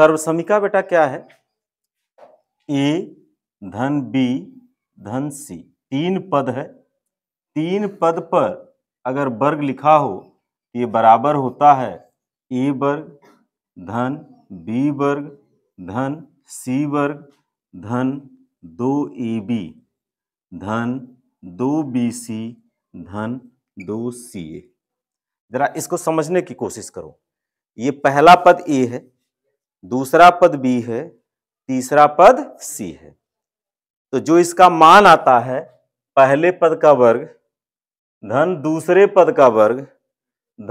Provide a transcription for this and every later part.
सर्वसमिका बेटा क्या है ए धन बी धन सी तीन पद है तीन पद पर अगर वर्ग लिखा हो तो ये बराबर होता है ए वर्ग धन बी वर्ग धन सी वर्ग धन दो ए बी धन दो बी सी धन दो सी ए जरा इसको समझने की कोशिश करो ये पहला पद ए है दूसरा पद बी है तीसरा पद सी है तो जो इसका मान आता है पहले पद का वर्ग धन दूसरे पद का वर्ग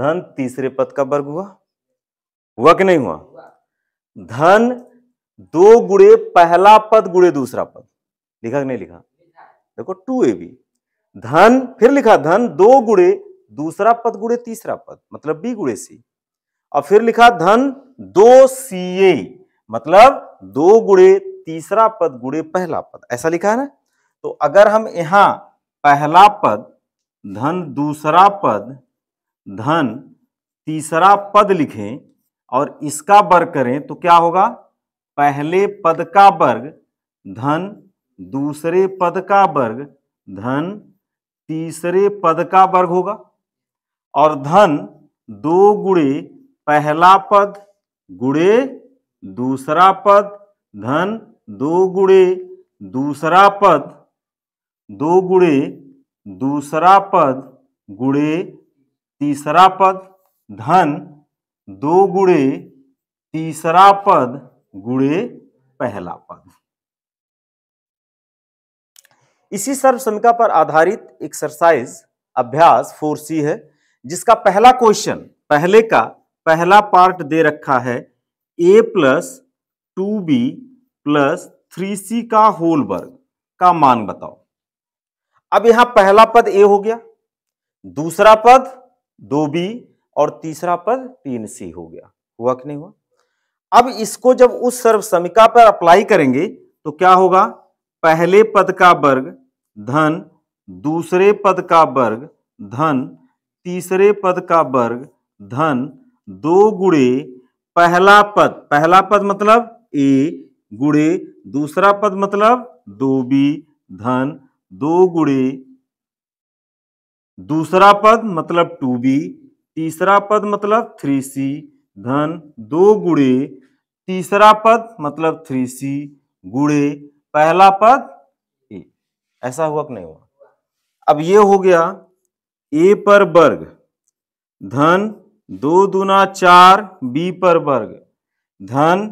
धन तीसरे पद का वर्ग हुआ हुआ कि नहीं हुआ धन दो गुड़े पहला पद गुड़े दूसरा पद लिखा कि नहीं लिखा देखो टू ए बी धन फिर लिखा धन दो गुड़े दूसरा पद गुड़े तीसरा पद मतलब बी गुड़े सी और फिर लिखा धन दो सी ए मतलब दो गुड़े तीसरा पद गुड़े पहला पद ऐसा लिखा है ना तो अगर हम यहां पहला पद धन दूसरा पद धन तीसरा पद लिखें और इसका वर्ग करें तो क्या होगा पहले पद का वर्ग धन दूसरे पद का वर्ग धन तीसरे पद का वर्ग होगा और धन दो गुड़े पहला पद गुड़े दूसरा पद धन दो गुड़े दूसरा पद दो गुड़े दूसरा पद गुड़े तीसरा पद धन दो गुड़े तीसरा पद गुड़े पहला पद इसी सर्व पर आधारित एक्सरसाइज अभ्यास फोर सी है जिसका पहला क्वेश्चन पहले का पहला पार्ट दे रखा है A plus two B plus three C का होल वर्ग का मान बताओ अब यहां पहला पद ए हो गया दूसरा पद दो बी और तीसरा पद तीन सी हो गया हुआ कि नहीं हुआ अब इसको जब उस सर्वसमिका पर अप्लाई करेंगे तो क्या होगा पहले पद का वर्ग धन दूसरे पद का वर्ग धन तीसरे पद का वर्ग धन दो गुड़े पहला पद पहला पद मतलब ए गुड़े दूसरा पद मतलब दो बी धन दो गुड़े दूसरा पद मतलब टू बी तीसरा पद मतलब थ्री सी धन दो गुड़े तीसरा पद मतलब थ्री सी गुड़े पहला पद ए ऐसा हुआ कि नहीं हुआ अब ये हो गया ए पर वर्ग धन दो दूना चार बी पर वर्ग धन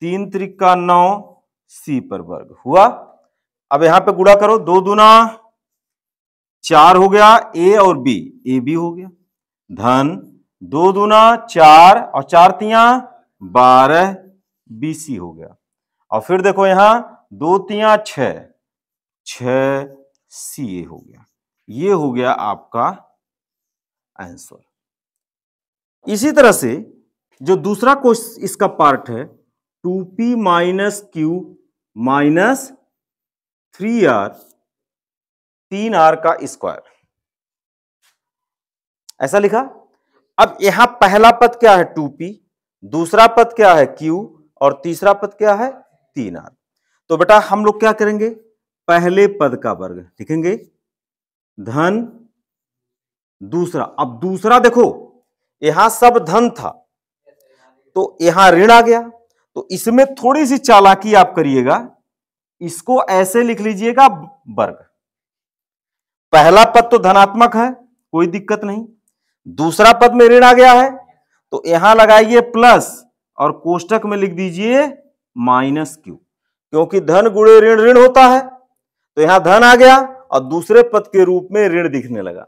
तीन त्रिका नौ सी पर वर्ग हुआ अब यहां पे गुड़ा करो दो दूना चार हो गया ए और बी ए बी हो गया धन दो दूना चार और चार तिया बारह बी सी हो गया और फिर देखो यहां दो तिया छ छ सी ए हो गया ये हो गया आपका आंसर इसी तरह से जो दूसरा क्वेश्चन इसका पार्ट है two P minus Q minus three R तीन आर का स्क्वायर ऐसा लिखा अब यहां पहला पद क्या है टू पी दूसरा पद क्या है क्यू और तीसरा पद क्या है तीन आर तो बेटा हम लोग क्या करेंगे पहले पद का वर्ग लिखेंगे धन दूसरा अब दूसरा देखो यहां सब धन था तो यहां ऋण आ गया तो इसमें थोड़ी सी चालाकी आप करिएगा इसको ऐसे लिख लीजिएगा वर्ग पहला पद तो धनात्मक है कोई दिक्कत नहीं दूसरा पद में ऋण आ गया है तो यहां लगाइए प्लस और कोष्टक में लिख दीजिए माइनस क्यू क्योंकि धन गुणे ऋण ऋण होता है तो यहां धन आ गया और दूसरे पद के रूप में ऋण दिखने लगा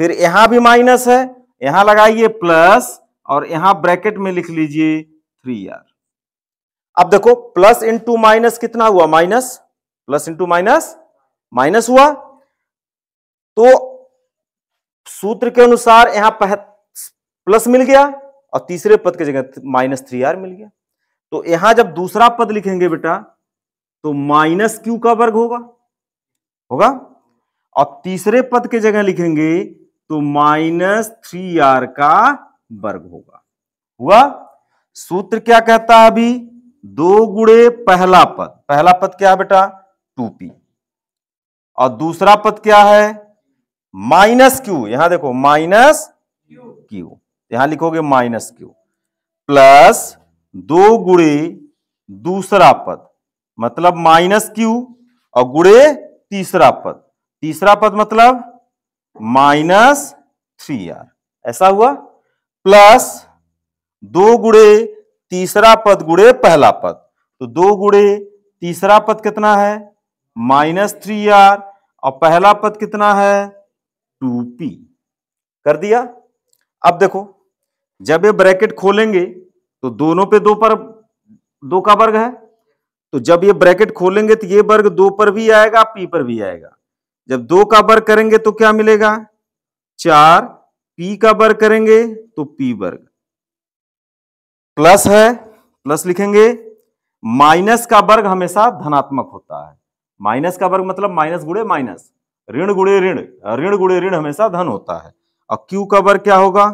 फिर यहां भी माइनस है यहां लगाइए प्लस और यहां ब्रैकेट में लिख लीजिए थ्री आर अब देखो प्लस इंटू माइनस कितना हुआ minus plus into minus minus हुआ तो सूत्र के अनुसार यहां प्लस मिल गया और तीसरे पद की जगह माइनस थ्री आर मिल गया तो यहां जब दूसरा पद लिखेंगे बेटा तो माइनस क्यू का वर्ग होगा होगा और तीसरे पद के जगह लिखेंगे तो माइनस थ्री आर का वर्ग होगा हुआ सूत्र क्या कहता है अभी दो गुड़े पहला पद पहला पद क्या है बेटा टू पी और दूसरा पद क्या है माइनस क्यू यहां देखो माइनस क्यू यहां लिखोगे माइनस क्यू प्लस दो गुड़े दूसरा पद मतलब माइनस क्यू और गुड़े तीसरा पद तीसरा पद मतलब माइनस थ्री आर ऐसा हुआ प्लस दो गुड़े तीसरा पद गुड़े पहला पद तो दो गुड़े तीसरा पद कितना है माइनस थ्री आर और पहला पद कितना है टू पी कर दिया अब देखो जब ये ब्रैकेट खोलेंगे तो दोनों पे दो पर दो का वर्ग है तो जब ये ब्रैकेट खोलेंगे तो ये वर्ग दो पर भी आएगा पी पर भी आएगा जब दो का वर्ग करेंगे तो क्या मिलेगा चार पी का वर्ग करेंगे तो पी वर्ग प्लस है प्लस लिखेंगे माइनस का वर्ग हमेशा धनात्मक होता है माइनस का वर्ग मतलब माइनस गुड़े माइनस ऋण गुड़े ऋण ऋण गुड़े ऋण हमेशा धन होता है और क्यू का वर्ग क्या होगा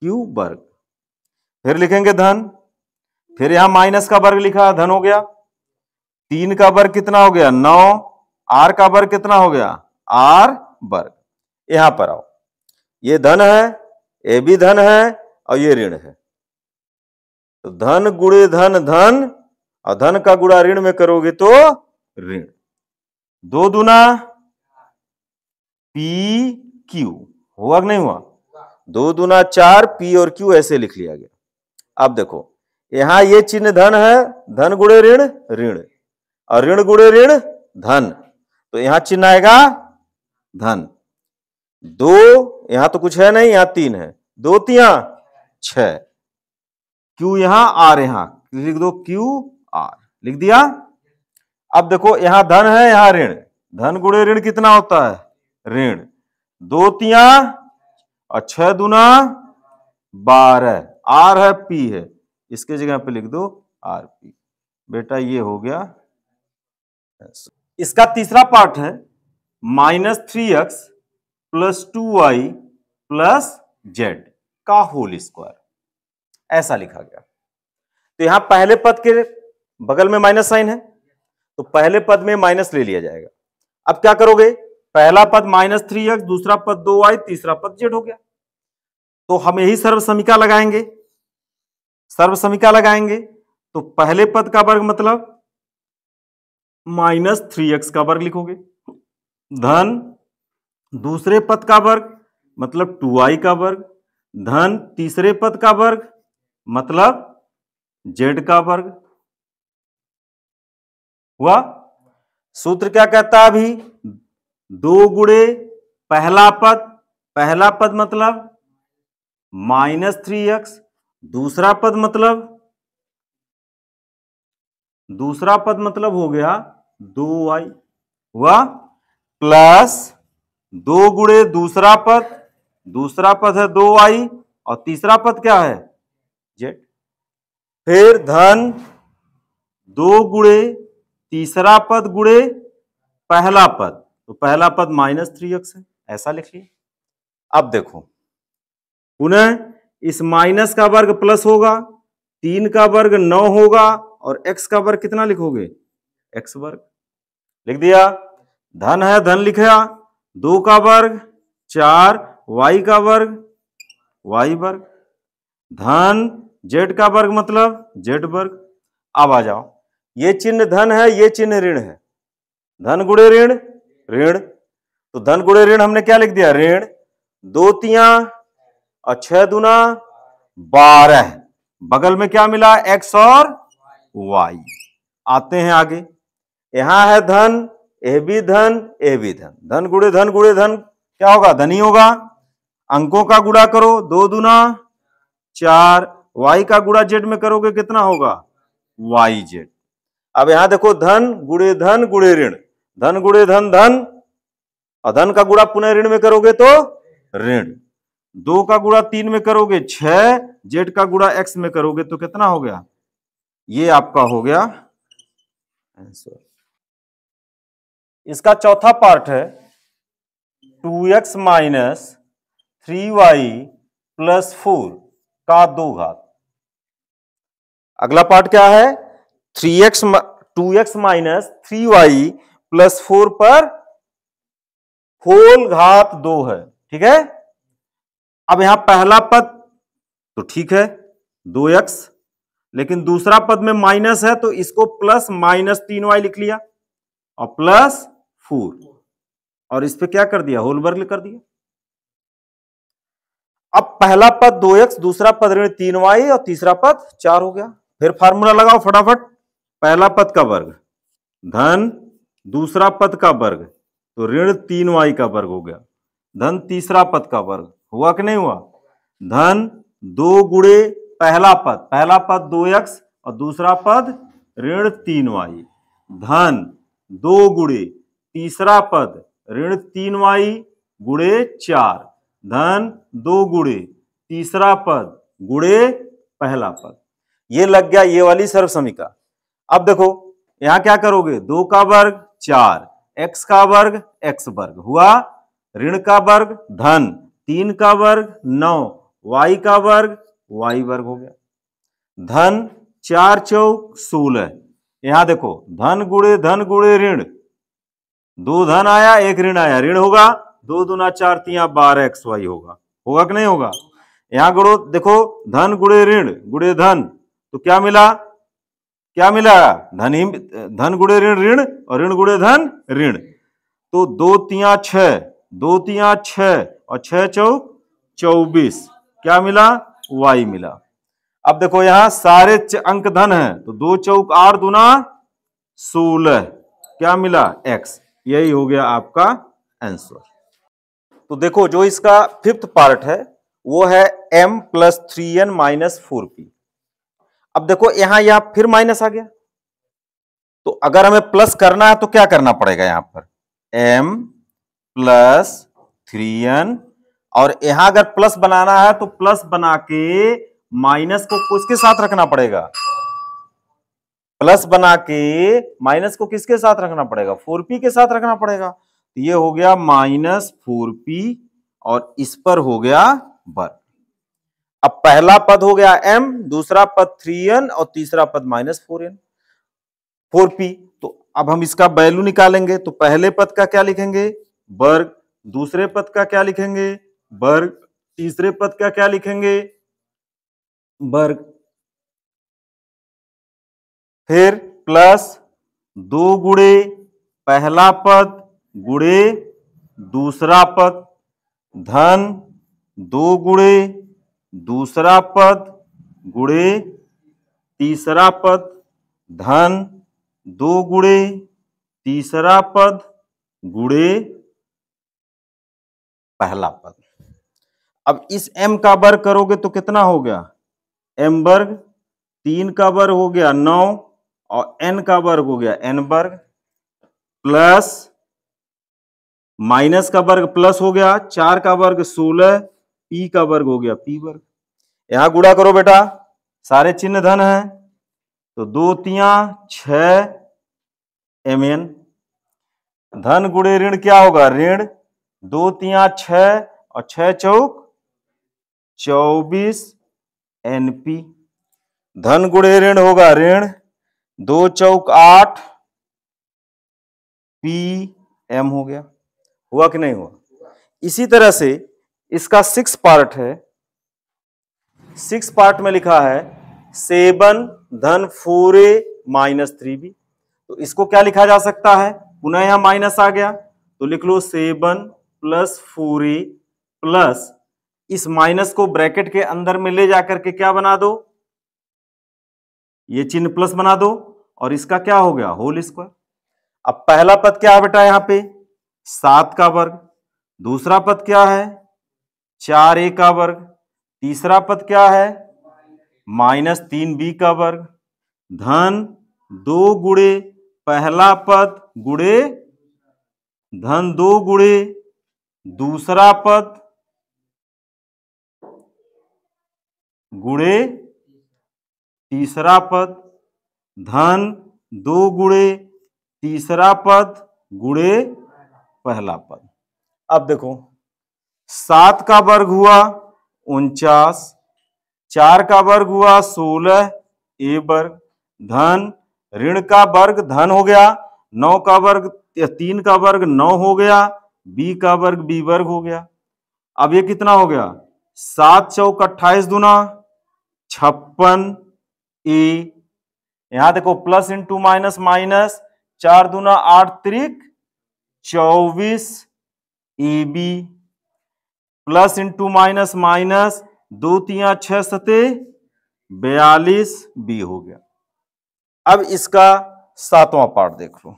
क्यू वर्ग फिर लिखेंगे धन फिर यहां माइनस का वर्ग लिखा धन हो गया तीन का वर्ग कितना हो गया नौ आर का वर्ग कितना हो गया आर वर्ग यहां पर आओ ये धन है ये भी धन है और ये ऋण है तो धन गुड़े धन धन और धन का गुड़ा ऋण में करोगे तो ऋण दो दुना पी क्यू हुआ कि नहीं हुआ दो दुना चार पी और क्यू ऐसे लिख लिया गया अब देखो यहां ये चिन्ह धन है धन गुड़े ऋण ऋण और ऋण गुड़े ऋण धन तो यहां चिन्ह आएगा धन दो यहां तो कुछ है नहीं यहां तीन है दो तिया छ क्यू यहां आर यहां लिख दो क्यू आर लिख दिया अब देखो यहां धन है यहां ऋण धन गुणे ऋण कितना होता है ऋण दो तिया और छह दुना बारह आर है पी है इसके जगह पे लिख दो आर पी बेटा ये हो गया इसका तीसरा पार्ट है minus three X plus two Y plus Z का होल स्क्वायर ऐसा लिखा गया तो यहां पहले पद के बगल में माइनस साइन है तो पहले पद में माइनस ले लिया जाएगा अब क्या करोगे पहला पद माइनस थ्री एक्स दूसरा पद दो वाई तीसरा पद जेड हो गया तो हम यही सर्वसमिका लगाएंगे सर्वसमिका लगाएंगे तो पहले पद का वर्ग मतलब माइनस थ्री एक्स का वर्ग लिखोगे धन दूसरे पद का वर्ग मतलब टू आई का वर्ग धन तीसरे पद का वर्ग मतलब जेड का वर्ग हुआ सूत्र क्या कहता है अभी दो गुड़े पहला पद पहला पद मतलब माइनस थ्री एक्स दूसरा पद मतलब दूसरा पद मतलब हो गया दो वाई हुआ प्लस दो गुड़े दूसरा पद दूसरा पद है दो वाई और तीसरा पद क्या है जेड फिर धन दो गुड़े तीसरा पद गुड़े पहला पद तो पहला पद माइनस थ्री एक्स है ऐसा लिखिए अब देखो पुनः इस माइनस का वर्ग प्लस होगा तीन का वर्ग नौ होगा और एक्स का वर्ग कितना लिखोगे एक्स वर्ग लिख दिया धन है धन लिखा दो का वर्ग चार वाई का वर्ग वाई वर्ग धन जेड का वर्ग मतलब जेड वर्ग अब आ जाओ ये चिन्ह धन है ये चिन्ह ऋण है धन गुड़े ऋण ऋण तो धन गुड़े ऋण हमने क्या लिख दिया ऋण दो तिया और छह दुना बारह बगल में क्या मिला एक्स और वाई आते हैं आगे यहाँ है धन यह भी धन यह भी धन धन गुड़े धन गुड़े धन क्या होगा धनी होगा अंकों का गुड़ा करो दो दुना चार वाई का गुड़ा जेड में करोगे कितना होगा वाई जेड अब यहां देखो धन गुड़े धन गुड़े ऋण धन गुड़े धन धन और धन का गुड़ा पुनः ऋण में करोगे तो ऋण दो का गुड़ा तीन में करोगे छह जेड का गुड़ा एक्स में करोगे तो कितना हो गया ये आपका हो गया आंसर इसका चौथा पार्ट है two X minus three Y plus four का दो घात अगला पार्ट क्या है three X two X minus three Y plus four पर होल घात दो है ठीक है अब यहां पहला पद तो ठीक है दो एक्स लेकिन दूसरा पद में माइनस है तो इसको प्लस माइनस तीन वाई लिख लिया और प्लस फोर और इस पे क्या कर दिया होल वर्ग कर दिया अब पहला पद दो एक्स दूसरा पद ऋण तीन वाई और तीसरा पद चार हो गया फिर फार्मूला लगाओ फटाफट पहला पद का वर्ग धन दूसरा पद का वर्ग तो ऋण तीन वाई का वर्ग हो गया धन तीसरा पद का वर्ग हुआ कि नहीं हुआ धन दो गुड़े पहला पद पहला पद दो एक्स और दूसरा पद ऋण तीन वाई धन दो गुड़े तीसरा पद ऋण तीन वाई गुड़े चार धन दो गुड़े तीसरा पद गुड़े पहला पद ये लग गया ये वाली सर्वसमिका अब देखो यहां क्या करोगे दो का वर्ग चार एक्स का वर्ग एक्स वर्ग हुआ ऋण का वर्ग धन तीन का वर्ग नौ वाई का वर्ग वाई वर्ग हो गया धन चार चौक सोलह यहां देखो धन गुड़े धन गुड़े ऋण दो धन आया एक ऋण आया ऋण होगा दो दुना चार तिया बारह एक्स वाई होगा होगा कि नहीं होगा यहां गुड़ो देखो धन गुड़े ऋण गुड़े धन तो क्या मिला क्या मिला धन ही धन गुड़े ऋण ऋण और ऋण गुड़े धन ऋण तो दो तिया छ दो तिया छ और छ चौ चौबीस क्या मिला वाई मिला अब देखो यहां सारे अंक धन है तो दो चौक आठ दुना सोलह क्या मिला एक्स यही हो गया आपका आंसर तो देखो जो इसका फिफ्थ पार्ट है वो है m plus three N minus four P अब देखो यहां यहां फिर माइनस आ गया तो अगर हमें प्लस करना है तो क्या करना पड़ेगा यहां पर m प्लस थ्री एन और यहां अगर प्लस बनाना है तो प्लस बना के माइनस को किसके साथ रखना पड़ेगा प्लस बना के माइनस को किसके साथ रखना पड़ेगा फोर पी के साथ रखना पड़ेगा तो ये हो गया माइनस फोर पी और इस पर हो गया बर अब पहला पद हो गया m दूसरा पद थ्री एन और तीसरा पद minus four N four P तो अब हम इसका वैल्यू निकालेंगे तो पहले पद का क्या लिखेंगे वर्ग दूसरे पद का क्या लिखेंगे वर्ग तीसरे पद का क्या लिखेंगे वर्ग फिर प्लस दो गुड़े पहला पद गुड़े दूसरा पद धन दो गुड़े दूसरा पद गुड़े तीसरा पद धन दो गुड़े तीसरा पद गुड़े पहला पद अब इस m का वर्ग करोगे तो कितना हो गया m वर्ग तीन का वर्ग हो गया नौ और एन का वर्ग हो गया एन वर्ग प्लस माइनस का वर्ग प्लस हो गया चार का वर्ग सोलह पी का वर्ग हो गया पी वर्ग यहां गुड़ा करो बेटा सारे चिन्ह धन है तो दो तिया छ एम एन धन गुड़े ऋण क्या होगा ऋण दो तिया छ और छ चौक चौबीस एनपी धन गुड़े ऋण होगा ऋण दो चौक आठ पी एम हो गया हुआ कि नहीं हुआ इसी तरह से इसका सिक्स पार्ट है सिक्स पार्ट में लिखा है सेवन धन four A minus three B तो इसको क्या लिखा जा सकता है पुनः यहां माइनस आ गया तो लिख लो seven plus four A plus इस माइनस को ब्रैकेट के अंदर में ले जाकर के क्या बना दो ये चिन्ह प्लस बना दो और इसका क्या हो गया होल स्क्वायर अब पहला पद क्या है बेटा यहां पे सात का वर्ग दूसरा पद क्या है चार ए का वर्ग तीसरा पद क्या है माइनस तीन बी का वर्ग धन दो गुड़े पहला पद गुड़े धन दो गुड़े दूसरा पद गुड़े तीसरा पद धन दो गुड़े तीसरा पद गुड़े पहला पद अब देखो सात का वर्ग हुआ उनचास चार का वर्ग हुआ सोलह ए वर्ग धन ऋण का वर्ग धन हो गया नौ का वर्ग तीन का वर्ग नौ हो गया बी का वर्ग बी वर्ग हो गया अब ये कितना हो गया सात चौक अट्ठाईस दुना छप्पन ए यहां देखो प्लस इंटू माइनस माइनस चार दूना आठ त्रिक चौबीस A B plus into minus minus दो तिया छह सते बयालीस बी हो गया अब इसका सातवां पार्ट देख लो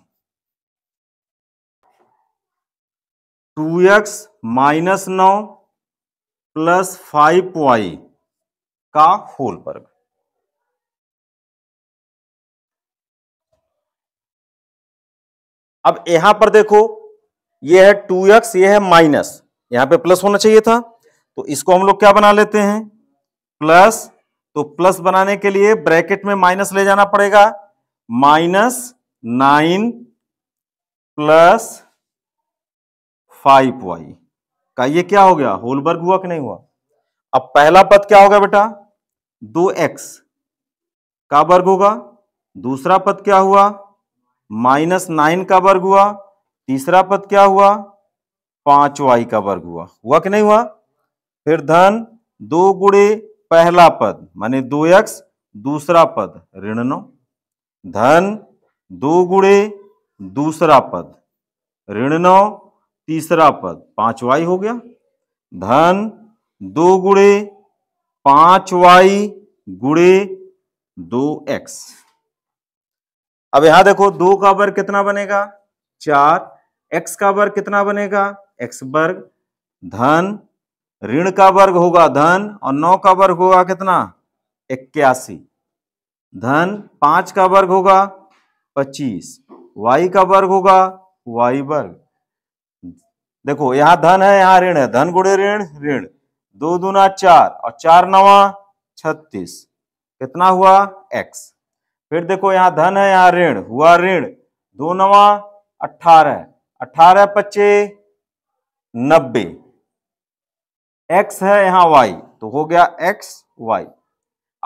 टू एक्स माइनस नौ प्लस फाइव वाई का होल वर्ग अब यहां पर देखो ये है टू एक्स ये है माइनस यहां पे प्लस होना चाहिए था तो इसको हम लोग क्या बना लेते हैं प्लस तो प्लस बनाने के लिए ब्रैकेट में माइनस ले जाना पड़ेगा minus nine plus five Y का ये क्या हो गया होलबर्ग हुआ कि नहीं हुआ अब पहला पद क्या होगा बेटा दो एक्स का वर्ग होगा दूसरा पद क्या हुआ माइनस नाइन का वर्ग हुआ तीसरा पद क्या हुआ पांच वाई का वर्ग हुआ हुआ कि नहीं हुआ फिर धन दो गुड़े पहला पद माने दो एक्स दूसरा पद ऋण नौ धन दो गुड़े दूसरा पद ऋण नौ तीसरा पद पांच वाई हो गया धन दो गुड़े पांच वाई गुड़े दो एक्स अब यहां देखो दो का वर्ग कितना बनेगा चार एक्स का वर्ग कितना बनेगा एक्स वर्ग धन ऋण का वर्ग होगा धन और नौ का वर्ग होगा कितना इक्यासी धन पांच का वर्ग होगा पच्चीस वाई का वर्ग होगा वाई वर्ग देखो यहां धन है यहां ऋण है धन गुड़े ऋण ऋण दो दूना चार और चार नवा छत्तीस कितना हुआ एक्स फिर देखो यहाँ धन है यहाँ ऋण हुआ ऋण दो नवा अठारह अठारह पच्चे नब्बे एक्स है यहाँ वाई तो हो गया एक्स वाई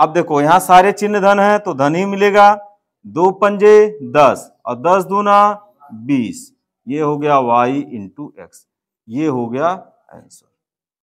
अब देखो यहाँ सारे चिन्ह धन है तो धन ही मिलेगा दो पंजे दस और दस दूना बीस ये हो गया वाई इंटू एक्स ये हो गया आंसर